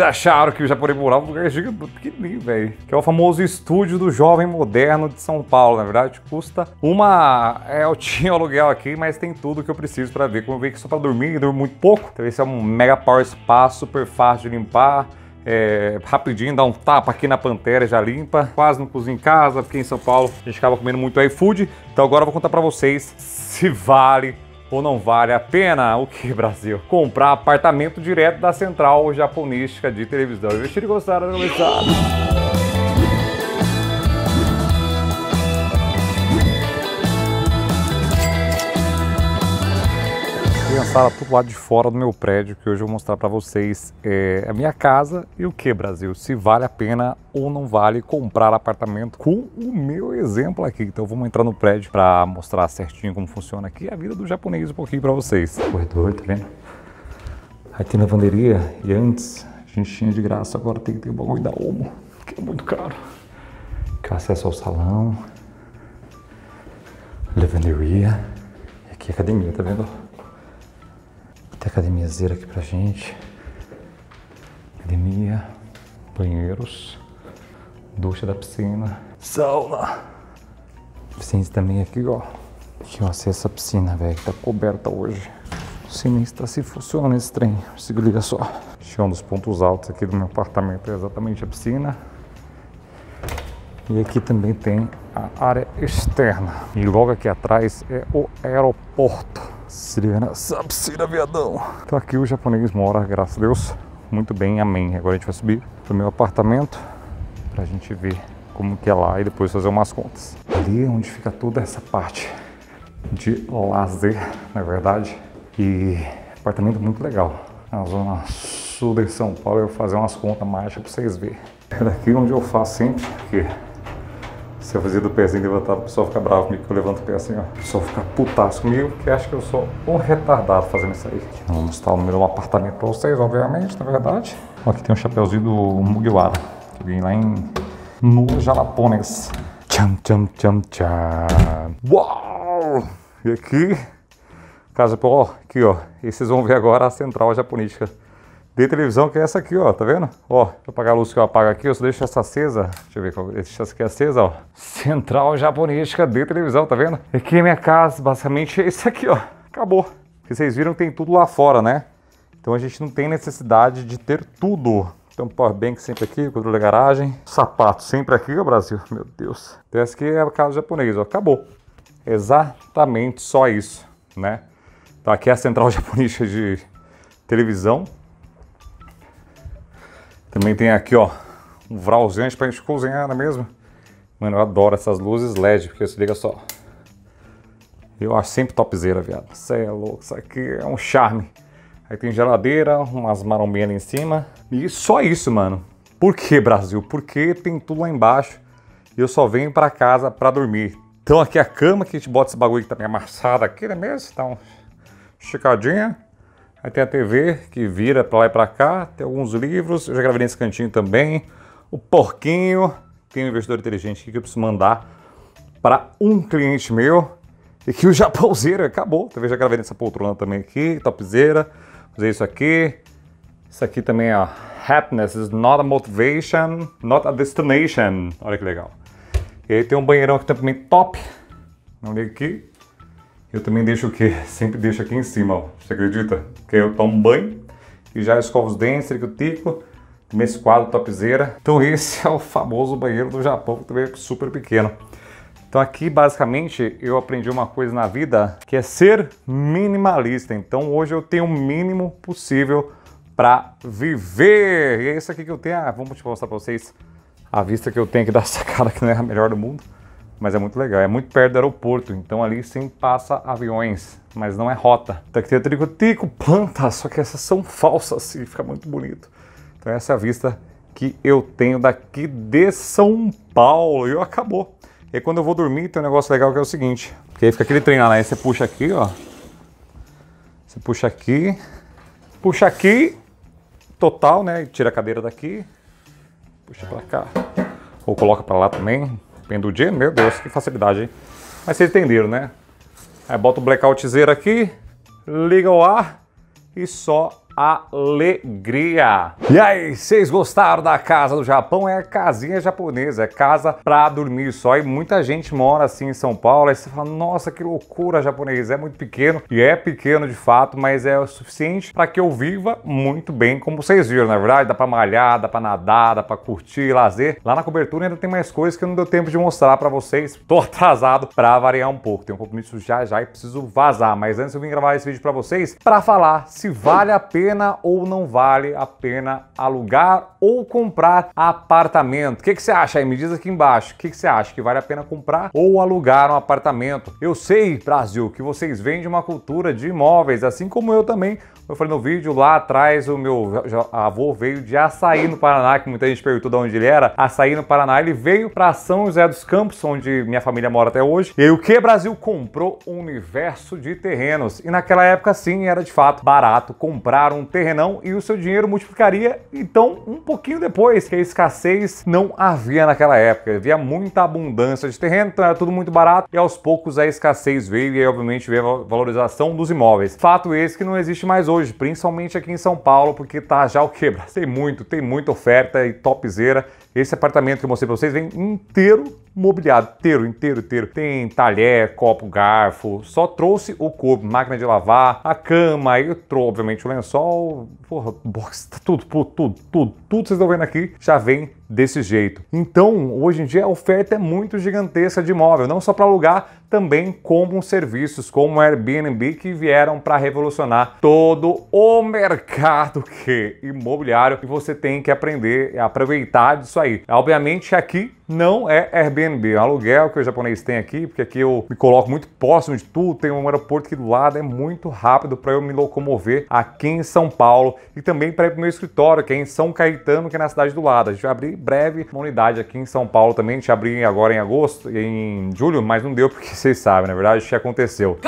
Vocês acharam que o Japorei morava um lugar gigante, lindo velho. Que é o famoso estúdio do jovem moderno de São Paulo. Na verdade, custa uma... É, eu tinha o aluguel aqui, mas tem tudo que eu preciso para ver. Como eu vejo que só para dormir, eu durmo muito pouco. Então esse é um mega power espaço, super fácil de limpar. É, rapidinho, dá um tapa aqui na Pantera, já limpa. Quase não cozinho em casa, porque em São Paulo a gente acaba comendo muito iFood. Então agora eu vou contar para vocês se vale ou não vale a pena o que, Brasil? Comprar apartamento direto da central japonística de televisão. Investir e gostar, não Sala tudo lá lado de fora do meu prédio, que hoje eu vou mostrar para vocês é, a minha casa e o que, Brasil? Se vale a pena ou não vale comprar apartamento com o meu exemplo aqui. Então vamos entrar no prédio para mostrar certinho como funciona aqui a vida do japonês um pouquinho para vocês. Corredor, tá vendo? Aqui tem lavanderia e antes a gente tinha de graça, agora tem que ter o bagulho da Omo, que é muito caro. Que acesso ao salão, lavanderia e aqui a é academia, tá vendo? Tem academia zero aqui pra gente. Academia, banheiros, ducha da piscina, sauna. Piscina também aqui, ó. Aqui, ó, acesso à piscina, velho, tá coberta hoje. Sinistra tá se funciona esse trem. Se liga só. Este é um dos pontos altos aqui do meu apartamento, é exatamente a piscina. E aqui também tem a área externa. E logo aqui atrás é o aeroporto sabe Sapsira, viadão. Tá aqui o japonês mora, graças a Deus. Muito bem, amém. Agora a gente vai subir pro meu apartamento pra gente ver como que é lá e depois fazer umas contas. Ali é onde fica toda essa parte de lazer, na é verdade. E apartamento é muito legal. Na zona sul de São Paulo eu vou fazer umas contas mágicas pra vocês verem. É daqui onde eu faço sempre, porque se eu fazia do pezinho levantado, o pessoal fica bravo comigo que eu levanto o pé assim, ó. O pessoal fica putaço comigo, que acho que eu sou um retardado fazendo isso aí. Não então, vou mostrar o meu de um apartamento pra vocês, obviamente, na verdade. Ó, aqui tem um chapéuzinho do Mugiwara, que vem lá em Nula Jalapones. Tcham, tcham, tcham, tcham. Uau! E aqui, casa, ó, aqui, ó. E vocês vão ver agora a central japonística de televisão, que é essa aqui, ó, tá vendo? Ó, deixa eu apagar a luz que eu apago aqui, eu só deixo essa acesa, deixa eu ver, qual, deixa essa aqui é acesa, ó. Central japonística de televisão, tá vendo? E aqui é minha casa, basicamente, é isso aqui, ó, acabou. Porque vocês viram que tem tudo lá fora, né? Então a gente não tem necessidade de ter tudo. Então bank sempre aqui, controle da garagem. Sapato sempre aqui, ó Brasil, meu Deus. Então essa aqui é a casa japonesa, ó, acabou. Exatamente só isso, né? Então aqui é a central japonesa de televisão, também tem aqui, ó, um vralzante pra gente cozinhar, não é mesmo? Mano, eu adoro essas luzes LED, porque se liga só. Eu acho sempre topzera, viado. Cê é louco, isso aqui é um charme. Aí tem geladeira, umas marombinhas em cima. E só isso, mano. Por que, Brasil? Porque tem tudo lá embaixo e eu só venho pra casa pra dormir. Então aqui é a cama que a gente bota esse bagulho que tá meio amassado aqui, não é mesmo? Tá um esticadinha. Aí tem a TV que vira para lá e para cá, tem alguns livros, eu já gravei nesse cantinho também. O porquinho, tem um investidor inteligente aqui que eu preciso mandar para um cliente meu. E que o Japãozeiro acabou. Talvez já gravei nessa tá poltrona também aqui, topzeira. Fazer isso aqui. Isso aqui também, é, ó. Happiness is not a motivation, not a destination. Olha que legal. E aí tem um banheirão aqui também top. Não liga aqui. Eu também deixo o quê? Sempre deixo aqui em cima, ó. Você acredita? Que eu tomo banho e já escovo os dentes, que o tico, também esse topzeira. Então esse é o famoso banheiro do Japão, que também é super pequeno. Então aqui basicamente eu aprendi uma coisa na vida que é ser minimalista. Então hoje eu tenho o mínimo possível para viver. E é isso aqui que eu tenho. Ah, vamos te mostrar para vocês a vista que eu tenho aqui da sacada que não é a melhor do mundo mas é muito legal. É muito perto do aeroporto, então ali sim passa aviões, mas não é rota. Então que tem o tricotico, planta, só que essas são falsas e fica muito bonito. Então essa é a vista que eu tenho daqui de São Paulo e acabou. E quando eu vou dormir tem um negócio legal que é o seguinte, que aí fica aquele trem lá, né? Aí você puxa aqui, ó. Você puxa aqui, puxa aqui, total, né? Tira a cadeira daqui, puxa pra cá. Ou coloca pra lá também, Pendo dia, meu Deus, que facilidade, hein? Mas vocês entenderam, né? Aí bota o blackout zero aqui, liga o ar e só alegria. E aí, vocês gostaram da casa do Japão? É a casinha japonesa, é casa pra dormir só. E muita gente mora assim em São Paulo, aí você fala, nossa, que loucura japonês, é muito pequeno. E é pequeno de fato, mas é o suficiente para que eu viva muito bem, como vocês viram, na verdade. Dá pra malhar, dá pra nadar, dá pra curtir, lazer. Lá na cobertura ainda tem mais coisas que eu não deu tempo de mostrar para vocês. Tô atrasado pra variar um pouco, tem um compromisso já já e preciso vazar. Mas antes eu vim gravar esse vídeo para vocês para falar se vale a pena pena ou não vale a pena alugar ou comprar apartamento. O que, que você acha aí? Me diz aqui embaixo. O que, que você acha? Que vale a pena comprar ou alugar um apartamento? Eu sei, Brasil, que vocês vendem uma cultura de imóveis, assim como eu também. Eu falei no vídeo lá atrás, o meu avô veio de Açaí no Paraná, que muita gente perguntou de onde ele era. Açaí no Paraná, ele veio para São José dos Campos, onde minha família mora até hoje. E o que Brasil comprou um universo de terrenos. E naquela época, sim, era de fato barato comprar comprar um terrenão e o seu dinheiro multiplicaria, então, um pouquinho depois, que a escassez não havia naquela época. Havia muita abundância de terreno, então era tudo muito barato e aos poucos a escassez veio e aí, obviamente, veio a valorização dos imóveis. Fato esse que não existe mais hoje, principalmente aqui em São Paulo, porque tá já o quebra. Tem muito, tem muita oferta e topzera esse apartamento que eu mostrei pra vocês vem inteiro mobiliado, inteiro, inteiro, inteiro. Tem talher, copo, garfo, só trouxe o corpo, máquina de lavar, a cama, aí trouxe, obviamente, o lençol, porra, bosta, tá tudo, tudo, tudo, tudo vocês estão vendo aqui já vem desse jeito. Então, hoje em dia, a oferta é muito gigantesca de imóvel, não só para alugar, também como serviços como Airbnb que vieram para revolucionar todo o mercado que imobiliário e você tem que aprender a aproveitar disso aí. Obviamente aqui não é Airbnb, é um aluguel que o japonês tem aqui, porque aqui eu me coloco muito próximo de tudo, tem um aeroporto aqui do lado, é muito rápido para eu me locomover aqui em São Paulo e também para ir para o meu escritório, que é em São Caetano, que é na cidade do lado. A gente vai abrir breve uma unidade aqui em São Paulo também. A gente abriu agora em agosto, em julho, mas não deu porque vocês sabem, na verdade, o que aconteceu.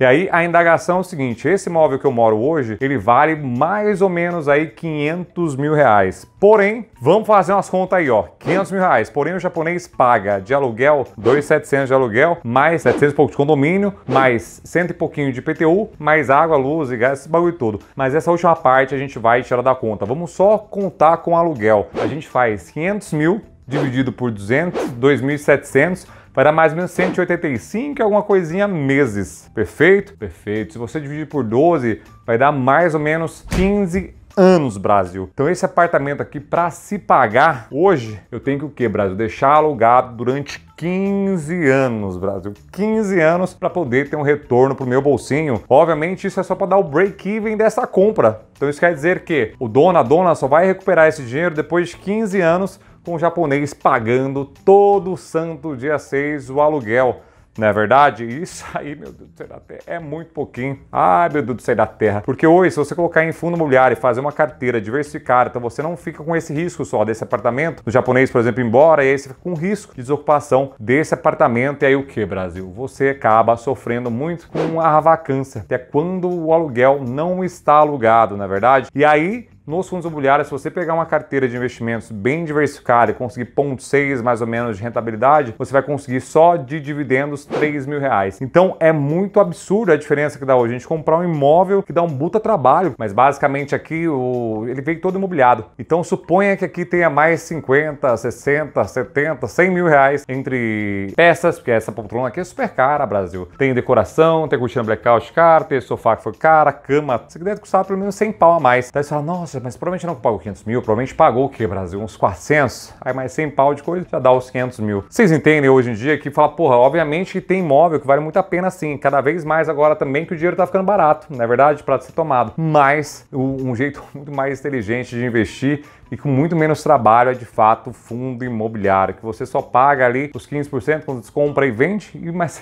E aí a indagação é o seguinte, esse imóvel que eu moro hoje, ele vale mais ou menos aí 500 mil reais. Porém, vamos fazer umas contas aí, ó, 500 mil reais. Porém, o japonês paga de aluguel 2.700 de aluguel, mais 700 e pouco de condomínio, mais cento e pouquinho de PTU, mais água, luz e gás, esse bagulho todo. Mas essa última parte a gente vai tirar da conta. Vamos só contar com aluguel. A gente faz 500 mil dividido por 200, 2.700 vai dar mais ou menos 185 alguma coisinha meses. Perfeito? Perfeito. Se você dividir por 12, vai dar mais ou menos 15 anos, Brasil. Então esse apartamento aqui, para se pagar hoje, eu tenho que o que, Brasil? Deixar alugado durante 15 anos, Brasil. 15 anos para poder ter um retorno pro meu bolsinho. Obviamente, isso é só para dar o break-even dessa compra. Então isso quer dizer que o dono, a dona, só vai recuperar esse dinheiro depois de 15 anos com o japonês pagando todo santo dia 6 o aluguel. Não é verdade? Isso aí, meu Deus do céu da terra, é muito pouquinho. Ai, meu Deus do céu da terra. Porque hoje, se você colocar em fundo imobiliário e fazer uma carteira diversificada, então você não fica com esse risco só desse apartamento, O japonês, por exemplo, embora, e aí você fica com risco de desocupação desse apartamento. E aí o que, Brasil? Você acaba sofrendo muito com a vacância, até quando o aluguel não está alugado, na é verdade? E aí nos fundos imobiliários, se você pegar uma carteira de investimentos bem diversificada e conseguir ponto 6 mais ou menos de rentabilidade, você vai conseguir só de dividendos 3 mil reais. Então é muito absurdo a diferença que dá hoje. A gente comprar um imóvel que dá um buta trabalho, mas basicamente aqui o... ele veio todo imobiliado. Então suponha que aqui tenha mais 50, 60, 70, 100 mil reais entre peças, porque essa poltrona aqui é super cara, Brasil. Tem decoração, tem cortina blackout cara, tem sofá que foi cara, cama. Isso deve custar pelo menos 100 pau a mais. Daí você fala, nossa, mas provavelmente não pagou 500 mil, provavelmente pagou o que, Brasil? Uns 400? Aí mais 100 pau de coisa já dá os 500 mil. Vocês entendem hoje em dia que fala, porra, obviamente que tem imóvel que vale muito a pena sim, cada vez mais agora também que o dinheiro tá ficando barato, não é verdade? Para ser tomado. Mas um jeito muito mais inteligente de investir e com muito menos trabalho é de fato fundo imobiliário, que você só paga ali os 15% quando compra e vende, e mas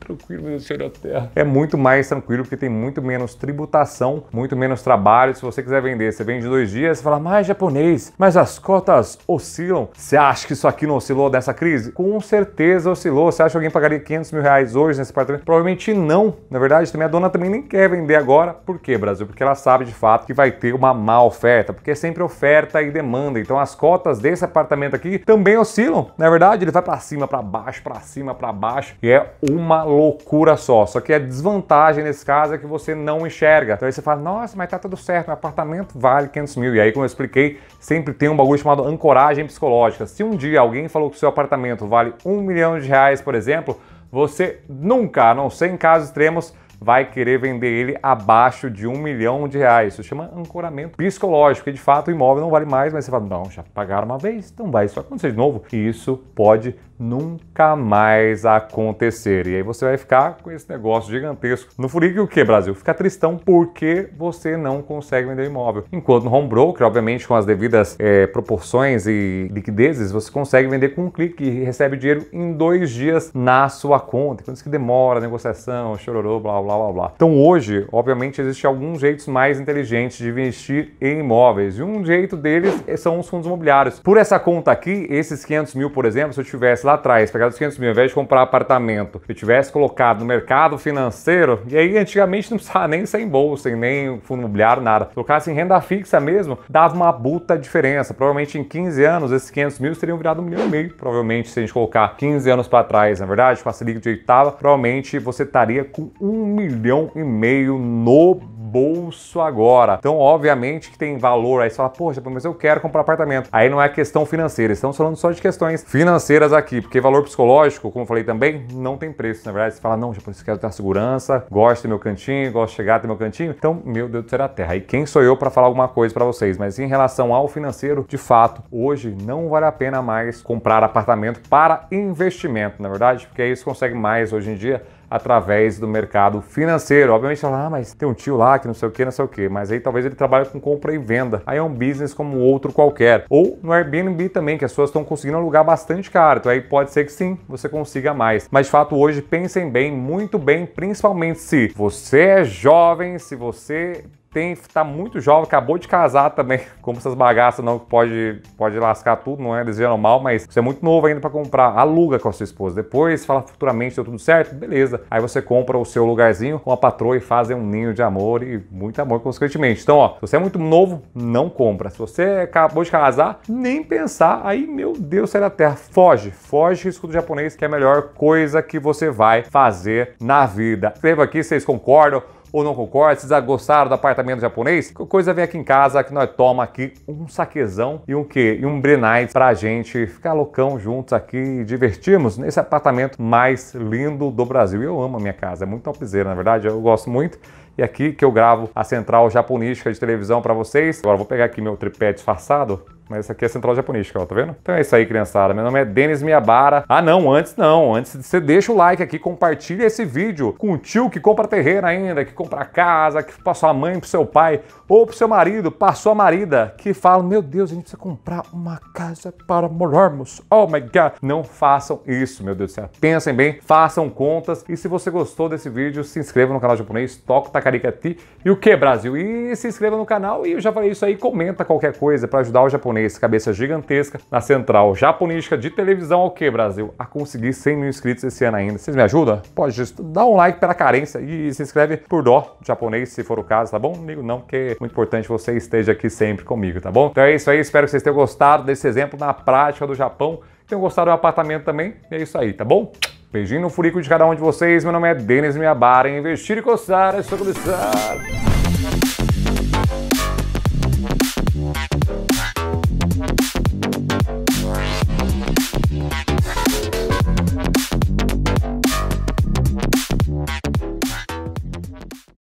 tranquilo, meu Deus da terra. É muito mais tranquilo porque tem muito menos tributação, muito menos trabalho. Se você quiser vender, você vende dois dias, você fala, mas japonês, mas as cotas oscilam. Você acha que isso aqui não oscilou dessa crise? Com certeza oscilou. Você acha que alguém pagaria 500 mil reais hoje nesse apartamento? Provavelmente não. Na verdade, também a dona também nem quer vender agora. Por quê, Brasil? Porque ela sabe de fato que vai ter uma má oferta, porque é sempre oferta e demanda. Então as cotas desse apartamento aqui também oscilam. Na verdade, ele vai para cima, para baixo, para cima, para baixo e é uma uma loucura só. Só que a é desvantagem nesse caso é que você não enxerga. Então aí você fala, nossa, mas tá tudo certo, meu apartamento vale 500 mil. E aí, como eu expliquei, sempre tem um bagulho chamado ancoragem psicológica. Se um dia alguém falou que o seu apartamento vale um milhão de reais, por exemplo, você nunca, a não ser em casos extremos, vai querer vender ele abaixo de um milhão de reais. Isso chama ancoramento psicológico, que de fato o imóvel não vale mais, mas você fala, não, já pagaram uma vez, então vai isso acontecer de novo. E isso pode nunca mais acontecer. E aí você vai ficar com esse negócio gigantesco. No Furico o que, Brasil? Fica tristão porque você não consegue vender imóvel. Enquanto no home broker, obviamente, com as devidas é, proporções e liquidezes, você consegue vender com um clique e recebe dinheiro em dois dias na sua conta. Quando então, que demora, negociação, chororô, blá, blá, blá, blá. Então hoje, obviamente, existem alguns jeitos mais inteligentes de investir em imóveis. E um jeito deles são os fundos imobiliários. Por essa conta aqui, esses 500 mil, por exemplo, se eu tivesse lá atrás, pegado os 500 mil, ao invés de comprar apartamento, eu tivesse colocado no mercado financeiro, e aí antigamente não precisava nem sem bolsa, nem fundo imobiliário, nada. Colocasse em renda fixa mesmo, dava uma buta diferença. Provavelmente em 15 anos, esses 500 mil teriam virado um milhão e meio. Provavelmente, se a gente colocar 15 anos para trás, na verdade, com a Selic de oitava, provavelmente você estaria com um milhão e meio no bolso agora. Então, obviamente que tem valor. Aí você fala, poxa, mas eu quero comprar apartamento. Aí não é questão financeira, estamos falando só de questões financeiras aqui, porque valor psicológico, como eu falei também, não tem preço. Na verdade, você fala, não, já isso quero ter segurança, gosto do meu cantinho, gosto de chegar até meu cantinho. Então, meu Deus do céu, é terra. E quem sou eu para falar alguma coisa para vocês? Mas em relação ao financeiro, de fato, hoje não vale a pena mais comprar apartamento para investimento, na verdade, porque aí você consegue mais hoje em dia através do mercado financeiro. Obviamente, lá, ah, mas tem um tio lá que não sei o que, não sei o que, mas aí talvez ele trabalhe com compra e venda. Aí é um business como outro qualquer. Ou no Airbnb também, que as pessoas estão conseguindo alugar bastante caro. Então aí pode ser que sim, você consiga mais. Mas de fato, hoje pensem bem, muito bem, principalmente se você é jovem, se você tem, tá muito jovem, acabou de casar também. Como essas bagaças não pode, pode lascar tudo, não é? Desejando mal, mas você é muito novo ainda para comprar. Aluga com a sua esposa. Depois fala futuramente, deu tudo certo, beleza. Aí você compra o seu lugarzinho com a patroa e fazem um ninho de amor e muito amor consequentemente. Então, ó, se você é muito novo, não compra. Se você acabou de casar, nem pensar, aí meu Deus, sai da terra. Foge, foge escudo japonês, que é a melhor coisa que você vai fazer na vida. Escreva aqui, vocês concordam ou não concorda? se gostaram do apartamento japonês, que coisa vem aqui em casa que nós toma aqui um saquezão e um que e um brenite pra gente ficar loucão juntos aqui e divertirmos nesse apartamento mais lindo do Brasil. Eu amo a minha casa, é muito topzera, na verdade, eu gosto muito e aqui que eu gravo a central japonística de televisão para vocês. Agora vou pegar aqui meu tripé disfarçado mas essa aqui é a central japonística, ó, tá vendo? Então é isso aí, criançada. Meu nome é Denis Miyabara. Ah, não, antes não. Antes você deixa o like aqui, compartilha esse vídeo com o tio que compra terreno ainda, que compra casa, que passou a mãe, pro seu pai, ou pro seu marido, passou a marida, que fala: Meu Deus, a gente precisa comprar uma casa para morarmos. Oh my god. Não façam isso, meu Deus do céu. Pensem bem, façam contas. E se você gostou desse vídeo, se inscreva no canal japonês, toca o Takarikati e o que, Brasil? E se inscreva no canal e eu já falei isso aí, comenta qualquer coisa para ajudar o japonês japonês, cabeça gigantesca, na central japonística de televisão, o que, Brasil? A conseguir 100 mil inscritos esse ano ainda. Vocês me ajudam? Pode, just, dá um like pela carência e se inscreve por dó japonês, se for o caso, tá bom? Amigo, não, porque é muito importante você esteja aqui sempre comigo, tá bom? Então é isso aí, espero que vocês tenham gostado desse exemplo na prática do Japão. Tenham gostado do apartamento também. E é isso aí, tá bom? Beijinho no furico de cada um de vocês. Meu nome é Denis Miyabara. Investir e coçar é só começar.